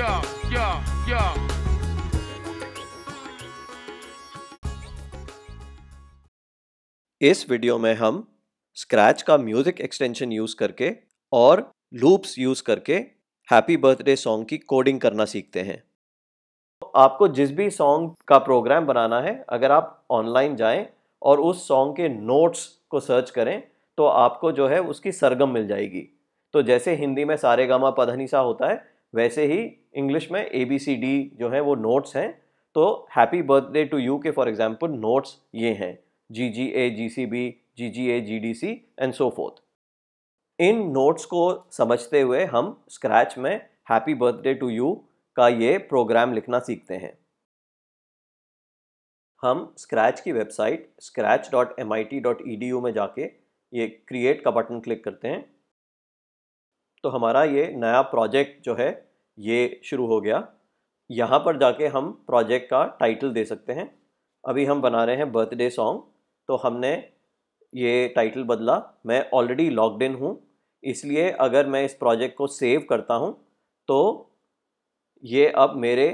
yo, yo, yo. इस video में हम स्क्रैच का म्यूजिक एक्सटेंशन यूज करके और लूप्स यूज करके हैप्पी बर्थडे सॉन्ग की कोडिंग करना सीखते हैं आपको जिस भी सॉन्ग का प्रोग्राम बनाना है अगर आप ऑनलाइन जाएं और उस सॉन्ग के नोट्स को सर्च करें तो आपको जो है उसकी सरगम मिल जाएगी तो जैसे हिंदी में सारे गामा पधनीसा होता है वैसे ही इंग्लिश में ए बी सी डी जो है वो नोट्स हैं तो हैप्पी बर्थडे टू यू के फॉर एग्जाम्पल नोट्स ये हैं G G A G C B G G A G D C and so forth इन नोट्स को समझते हुए हम स्क्रैच में हैप्पी बर्थडे टू यू का ये प्रोग्राम लिखना सीखते हैं हम स्क्रैच की website Scratch dot dot M I T E D U में जाके ये क्रिएट का बटन क्लिक करते हैं तो हमारा ये नया प्रोजेक्ट जो है ये शुरू हो गया यहाँ पर जाके हम प्रोजेक्ट का टाइटल दे सकते हैं अभी हम बना रहे हैं बर्थडे सॉन्ग तो हमने ये टाइटल बदला मैं ऑलरेडी लॉग्ड इन हूँ इसलिए अगर मैं इस प्रोजेक्ट को सेव करता हूँ तो ये अब मेरे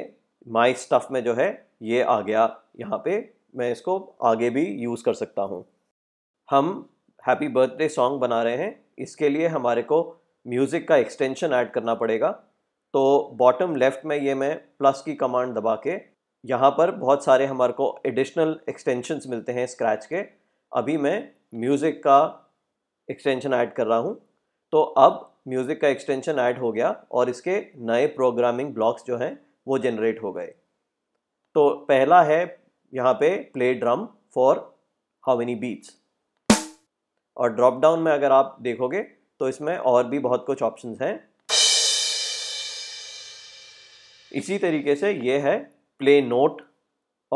माई स्टफ़ में जो है ये आ गया यहाँ पे मैं इसको आगे भी यूज़ कर सकता हूँ हम हैप्पी बर्थडे सॉन्ग बना रहे हैं इसके लिए हमारे को म्यूज़िक का एक्सटेंशन ऐड करना पड़ेगा तो बॉटम लेफ्ट में ये मैं प्लस की कमांड दबा के यहाँ पर बहुत सारे हमारे को एडिशनल एक्सटेंशंस मिलते हैं स्क्रैच के अभी मैं म्यूज़िक का एक्सटेंशन ऐड कर रहा हूँ तो अब म्यूज़िक का एक्सटेंशन ऐड हो गया और इसके नए प्रोग्रामिंग ब्लॉक्स जो हैं वो जनरेट हो गए तो पहला है यहाँ पे play drum for how many beats और ड्रॉप डाउन में अगर आप देखोगे तो इसमें और भी बहुत कुछ ऑप्शन हैं इसी तरीके से ये है प्ले नोट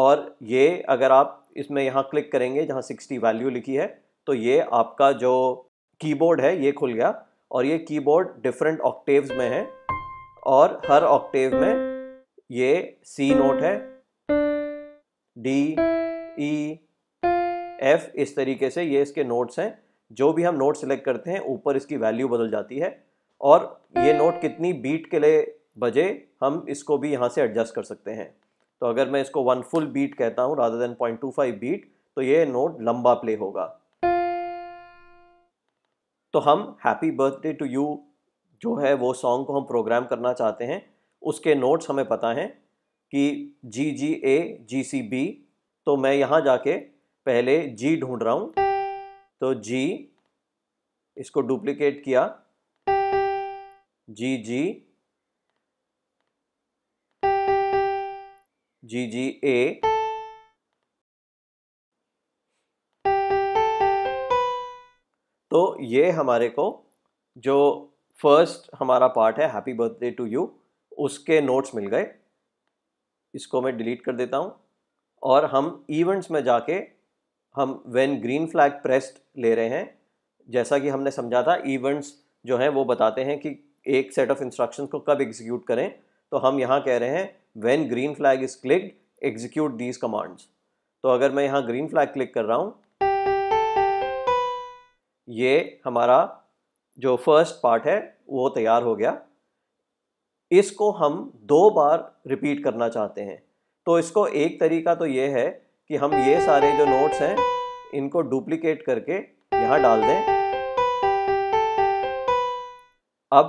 और ये अगर आप इसमें यहाँ क्लिक करेंगे जहाँ 60 वैल्यू लिखी है तो ये आपका जो कीबोर्ड है ये खुल गया और ये कीबोर्ड डिफरेंट ऑक्टेव्स में है और हर ऑक्टेव में ये सी नोट है डी ई एफ इस तरीके से ये इसके नोट्स हैं जो भी हम नोट सेलेक्ट करते हैं ऊपर इसकी वैल्यू बदल जाती है और ये नोट कितनी बीट के लिए बजे हम इसको भी यहाँ से एडजस्ट कर सकते हैं तो अगर मैं इसको वन फुल बीट कहता हूँ rather than point two five beat तो ये नोट लंबा प्ले होगा तो हम हैप्पी बर्थडे टू यू जो है वो सॉन्ग को हम प्रोग्राम करना चाहते हैं उसके नोट्स हमें पता हैं कि जी G A G C B तो मैं यहाँ जाके पहले जी ढूंढ रहा हूँ तो जी इसको डुप्लीकेट किया जी जी जी जी ए तो ये हमारे को जो फर्स्ट हमारा पार्ट है हैप्पी बर्थडे टू यू उसके नोट्स मिल गए इसको मैं डिलीट कर देता हूँ और हम इवेंट्स में जाके हम वेन ग्रीन फ्लैग प्रेस्ड ले रहे हैं जैसा कि हमने समझा था इवेंट्स जो हैं वो बताते हैं कि एक सेट ऑफ इंस्ट्रक्शन को कब एग्जीक्यूट करें तो हम यहाँ कह रहे हैं when green flag is clicked execute these commands तो अगर मैं यहाँ ग्रीन फ्लैग क्लिक कर रहा हूँ ये हमारा जो फर्स्ट पार्ट है वो तैयार हो गया इसको हम दो बार रिपीट करना चाहते हैं तो इसको एक तरीका तो ये है कि हम ये सारे जो नोट्स हैं इनको डुप्लीकेट करके यहाँ डाल दें अब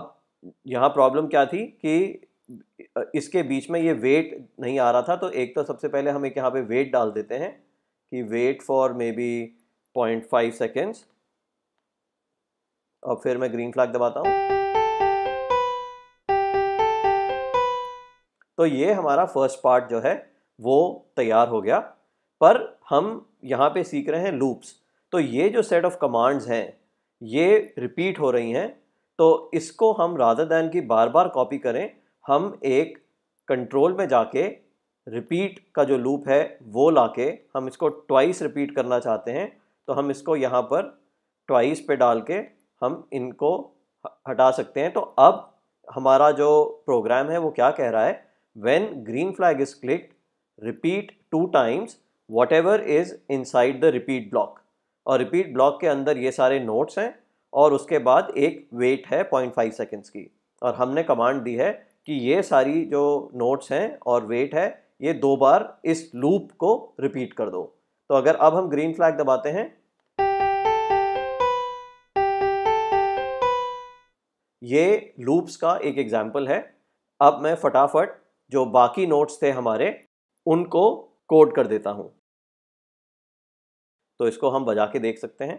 यहाँ प्रॉब्लम क्या थी कि इसके बीच में ये वेट नहीं आ रहा था तो एक तो सबसे पहले हम एक यहाँ पे वेट डाल देते हैं कि wait for maybe point five seconds और फिर मैं ग्रीन फ्लैग दबाता हूँ तो ये हमारा फर्स्ट पार्ट जो है वो तैयार हो गया पर हम यहाँ पे सीख रहे हैं लूप्स तो ये जो सेट ऑफ कमांड्स हैं ये रिपीट हो रही हैं तो इसको हम राधा दैन की बार बार कॉपी करें हम एक कंट्रोल में जाके रिपीट का जो लूप है वो लाके हम इसको ट्वाइस रिपीट करना चाहते हैं तो हम इसको यहाँ पर ट्वाइस पे डाल के हम इनको हटा सकते हैं तो अब हमारा जो प्रोग्राम है वो क्या कह रहा है when green flag is click repeat two times whatever is inside the repeat block और रिपीट ब्लॉक के अंदर ये सारे नोट्स हैं और उसके बाद एक वेट है पॉइंट फाइव सेकेंड्स की और हमने कमांड दी है कि ये सारी जो नोट्स हैं और वेट है ये दो बार इस लूप को रिपीट कर दो तो अगर अब हम ग्रीन फ्लैग दबाते हैं ये लूप्स का एक एग्जाम्पल है अब मैं फटाफट जो बाकी नोट्स थे हमारे उनको कोड कर देता हूँ तो इसको हम बजा के देख सकते हैं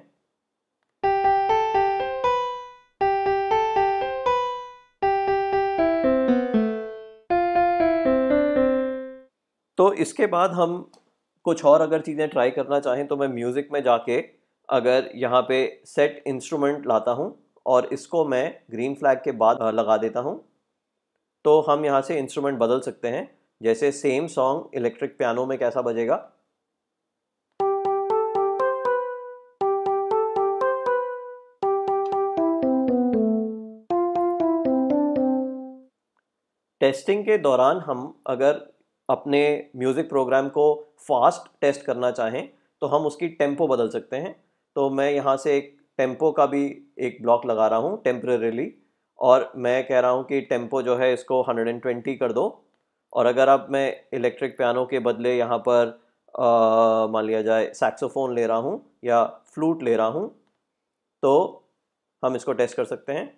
तो इसके बाद हम कुछ और अगर चीज़ें ट्राई करना चाहें तो मैं म्यूज़िक में जाके अगर यहाँ पे सेट इंस्ट्रूमेंट लाता हूँ और इसको मैं ग्रीन फ्लैग के बाद लगा देता हूँ तो हम यहाँ से इंस्ट्रूमेंट बदल सकते हैं जैसे सेम सॉन्ग इलेक्ट्रिक पियानो में कैसा बजेगा टेस्टिंग के दौरान हम अगर अपने म्यूज़िक प्रोग्राम को फास्ट टेस्ट करना चाहें तो हम उसकी टेम्पो बदल सकते हैं तो मैं यहाँ से एक टेम्पो का भी एक ब्लॉक लगा रहा हूँ टेम्प्रेरीली और मैं कह रहा हूँ कि टेम्पो जो है इसको 120 कर दो और अगर अब मैं इलेक्ट्रिक पियानो के बदले यहाँ पर मान लिया जाए सैक्सोफोन ले रहा हूँ या फ्लूट ले रहा हूँ तो हम इसको टेस्ट कर सकते हैं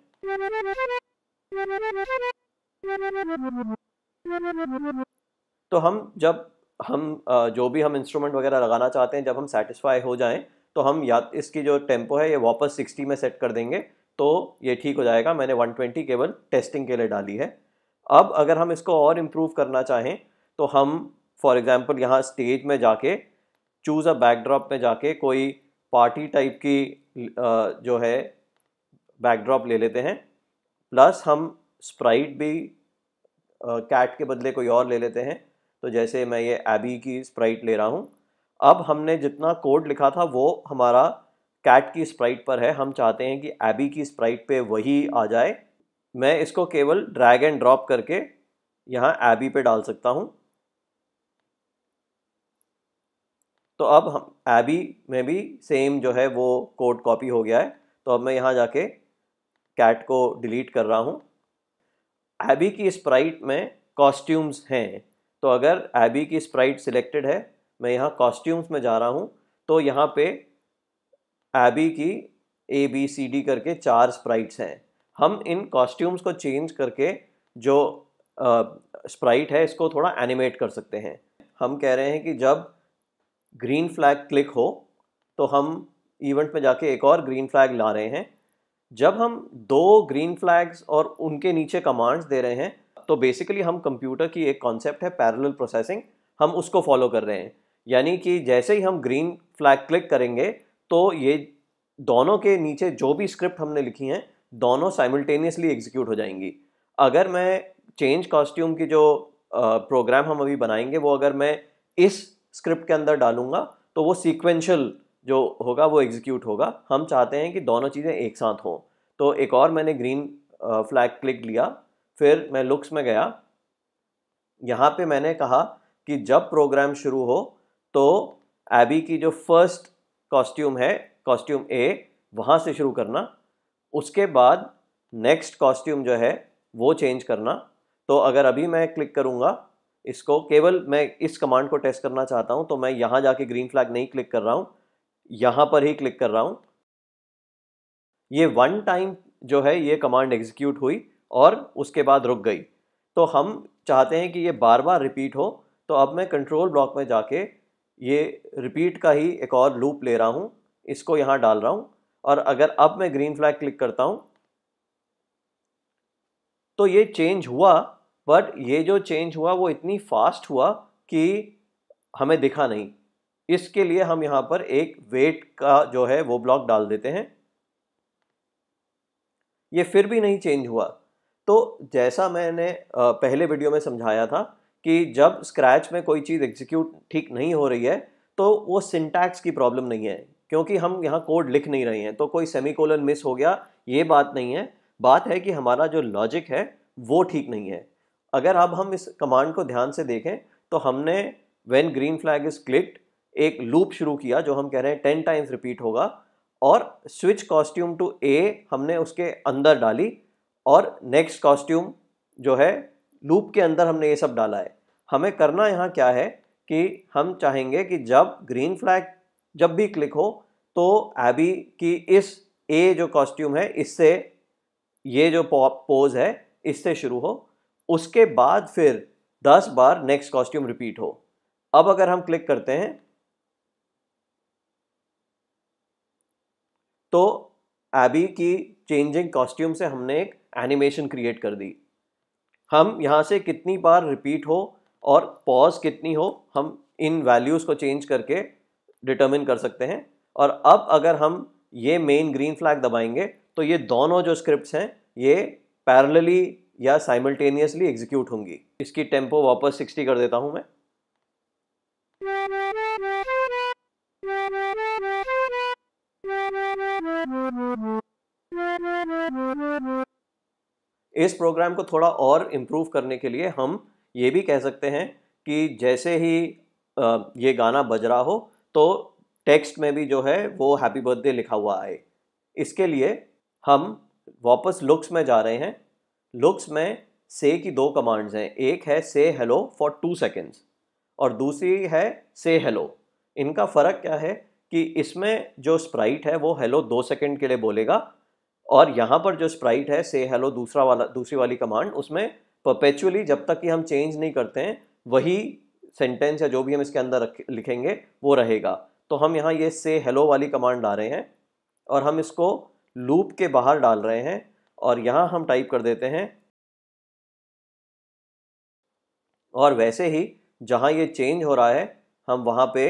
तो हम जब हम जो भी हम इंस्ट्रूमेंट वगैरह लगाना चाहते हैं जब हम सेटिस्फाई हो जाएं तो हम या इसकी जो टेम्पो है ये वापस 60 में सेट कर देंगे तो ये ठीक हो जाएगा मैंने 120 केवल टेस्टिंग के लिए डाली है अब अगर हम इसको और इम्प्रूव करना चाहें तो हम फॉर एग्ज़ाम्पल यहाँ स्टेज में जाके चूज़ अ बैकड्रॉप में जाके कोई पार्टी टाइप की जो है बैकड्रॉप ले लेते हैं प्लस हम स्प्राइट भी कैट के बदले कोई और ले लेते हैं तो जैसे मैं ये एबी की स्प्राइट ले रहा हूँ अब हमने जितना कोड लिखा था वो हमारा कैट की स्प्राइट पर है हम चाहते हैं कि एबी की स्प्राइट पे वही आ जाए मैं इसको केवल ड्रैग एंड ड्रॉप करके यहाँ एबी पे डाल सकता हूँ तो अब हम एबी में भी सेम जो है वो कोड कॉपी हो गया है तो अब मैं यहाँ जाके कैट को डिलीट कर रहा हूँ एबी की स्प्राइट में कॉस्ट्यूम्स हैं तो अगर एबी की स्प्राइट सिलेक्टेड है मैं यहाँ कॉस्ट्यूम्स में जा रहा हूँ तो यहाँ पे एबी की ए बी सी डी करके चार स्प्राइट्स हैं हम इन कॉस्ट्यूम्स को चेंज करके जो स्प्राइट है इसको थोड़ा एनिमेट कर सकते हैं हम कह रहे हैं कि जब ग्रीन फ्लैग क्लिक हो तो हम इवेंट में जाके एक और ग्रीन फ्लैग ला रहे हैं जब हम दो ग्रीन फ्लैग्स और उनके नीचे कमांड्स दे रहे हैं तो बेसिकली हम कंप्यूटर की एक कॉन्सेप्ट है पैरेलल प्रोसेसिंग हम उसको फॉलो कर रहे हैं यानी कि जैसे ही हम ग्रीन फ्लैग क्लिक करेंगे तो ये दोनों के नीचे जो भी स्क्रिप्ट हमने लिखी हैं दोनों साइमल्टेनियसली एग्जीक्यूट हो जाएंगी अगर मैं चेंज कॉस्ट्यूम की जो प्रोग्राम हम अभी बनाएंगे वो अगर मैं इस स्क्रिप्ट के अंदर डालूंगा तो वो सीक्वेंशल जो होगा वो एग्जीक्यूट होगा हम चाहते हैं कि दोनों चीज़ें एक साथ हों तो एक और मैंने ग्रीन फ्लैग क्लिक लिया फिर मैं लुक्स में गया यहाँ पे मैंने कहा कि जब प्रोग्राम शुरू हो तो एबी की जो फर्स्ट कॉस्ट्यूम है कॉस्ट्यूम ए वहाँ से शुरू करना उसके बाद नेक्स्ट कॉस्ट्यूम जो है वो चेंज करना तो अगर अभी मैं क्लिक करूँगा इसको केवल मैं इस कमांड को टेस्ट करना चाहता हूँ तो मैं यहाँ जाके ग्रीन फ्लैग नहीं क्लिक कर रहा हूँ यहाँ पर ही क्लिक कर रहा हूँ ये वन टाइम जो है ये कमांड एग्जीक्यूट हुई और उसके बाद रुक गई तो हम चाहते हैं कि ये बार बार रिपीट हो तो अब मैं कंट्रोल ब्लॉक में जाके ये रिपीट का ही एक और लूप ले रहा हूँ इसको यहाँ डाल रहा हूँ और अगर अब मैं ग्रीन फ्लैग क्लिक करता हूँ तो ये चेंज हुआ बट ये जो चेंज हुआ वो इतनी फास्ट हुआ कि हमें दिखा नहीं इसके लिए हम यहाँ पर एक वेट का जो है वो ब्लॉक डाल देते हैं ये फिर भी नहीं चेंज हुआ तो जैसा मैंने पहले वीडियो में समझाया था कि जब स्क्रैच में कोई चीज़ एग्जीक्यूट ठीक नहीं हो रही है तो वो सिंटैक्स की प्रॉब्लम नहीं है क्योंकि हम यहाँ कोड लिख नहीं रहे हैं तो कोई सेमीकोलन मिस हो गया ये बात नहीं है बात है कि हमारा जो लॉजिक है वो ठीक नहीं है अगर अब हम इस कमांड को ध्यान से देखें तो हमने when green flag is clicked एक लूप शुरू किया जो हम कह रहे हैं टेन टाइम्स रिपीट होगा और स्विच कॉस्ट्यूम टू ए हमने उसके अंदर डाली और नेक्स्ट कॉस्ट्यूम जो है लूप के अंदर हमने ये सब डाला है हमें करना यहाँ क्या है कि हम चाहेंगे कि जब ग्रीन फ्लैग जब भी क्लिक हो तो एबी की इस ए जो कॉस्ट्यूम है इससे ये जो पोज है इससे शुरू हो उसके बाद फिर 10 बार नेक्स्ट कॉस्ट्यूम रिपीट हो अब अगर हम क्लिक करते हैं तो एबी की चेंजिंग कॉस्ट्यूम से हमने एक एनिमेशन क्रिएट कर दी हम यहाँ से कितनी बार रिपीट हो और पॉज कितनी हो हम इन वैल्यूज़ को चेंज करके डिटर्मिन कर सकते हैं और अब अगर हम ये मेन ग्रीन फ्लैग दबाएंगे तो ये दोनों जो स्क्रिप्ट्स हैं ये पैरेलली या साइमल्टेनियसली एग्जीक्यूट होंगी इसकी टेम्पो वापस 60 कर देता हूँ मैं इस प्रोग्राम को थोड़ा और इम्प्रूव करने के लिए हम ये भी कह सकते हैं कि जैसे ही ये गाना बज रहा हो तो टेक्स्ट में भी जो है वो हैप्पी बर्थडे लिखा हुआ आए इसके लिए हम वापस लुक्स में जा रहे हैं लुक्स में से की दो कमांड्स हैं एक है से हेलो फॉर टू सेकेंड्स और दूसरी है से हेलो इनका फ़र्क क्या है कि इसमें जो स्प्राइट है वो हेलो दो सेकंड के लिए बोलेगा और यहाँ पर जो स्प्राइट है से हेलो दूसरा वाला दूसरी वाली कमांड उसमें परपेचुअली जब तक कि हम चेंज नहीं करते हैं वही सेंटेंस या जो भी हम इसके अंदर रख लिखेंगे वो रहेगा तो हम यहाँ ये से हेलो वाली कमांड डाल रहे हैं और हम इसको लूप के बाहर डाल रहे हैं और यहाँ हम टाइप कर देते हैं और वैसे ही जहाँ ये चेंज हो रहा है हम वहाँ पे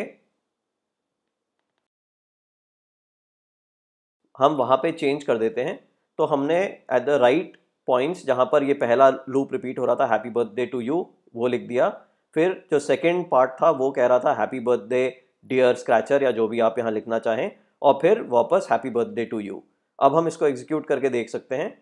हम वहाँ पे चेंज कर देते हैं तो हमने एट द राइट पॉइंट्स जहाँ पर ये पहला लूप रिपीट हो रहा था हैप्पी बर्थडे टू यू वो लिख दिया फिर जो सेकेंड पार्ट था वो कह रहा था हैप्पी बर्थडे डियर स्क्रैचर या जो भी आप यहाँ लिखना चाहें और फिर वापस हैप्पी बर्थडे टू यू अब हम इसको एग्जीक्यूट करके देख सकते हैं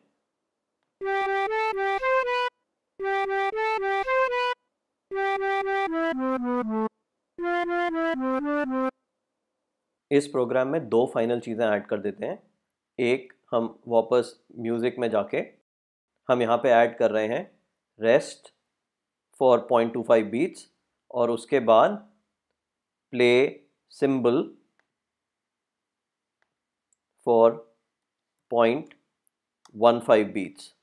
इस प्रोग्राम में दो फाइनल चीज़ें ऐड कर देते हैं एक हम वापस म्यूज़िक में जाके हम यहाँ पे ऐड कर रहे हैं rest for point two five beats और उसके बाद play cymbal for point one five beats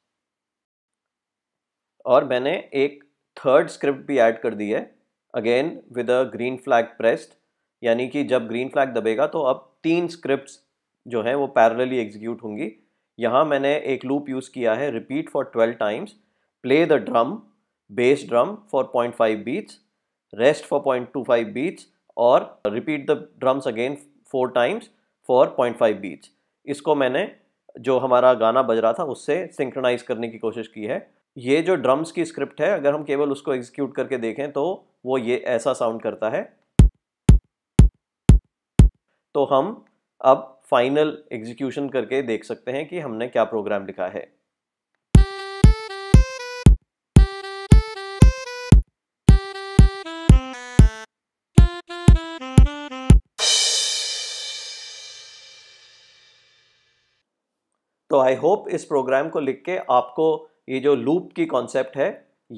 और मैंने एक थर्ड स्क्रिप्ट भी ऐड कर दी है again with a green flag pressed यानी कि जब ग्रीन फ्लैग दबेगा तो अब तीन स्क्रिप्ट्स जो हैं वो पैरेलली एग्जीक्यूट होंगी यहाँ मैंने एक लूप यूज़ किया है repeat for twelve times play the drum bass drum for point five beats rest for point two five beats और repeat the drums again four times for point five beats इसको मैंने जो हमारा गाना बज रहा था उससे सिंक्रनाइज करने की कोशिश की है ये जो ड्रम्स की स्क्रिप्ट है अगर हम केवल उसको एग्जीक्यूट करके देखें तो वो ये ऐसा साउंड करता है तो हम अब फाइनल एग्जीक्यूशन करके देख सकते हैं कि हमने क्या प्रोग्राम लिखा है तो आई होप इस प्रोग्राम को लिख के आपको ये जो लूप की कॉन्सेप्ट है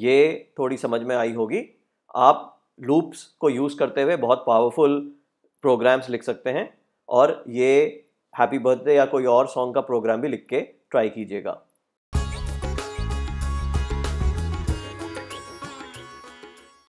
ये थोड़ी समझ में आई होगी आप लूप्स को यूज़ करते हुए बहुत पावरफुल प्रोग्राम्स लिख सकते हैं और ये हैप्पी बर्थडे या कोई और सॉन्ग का प्रोग्राम भी लिख के ट्राई कीजिएगा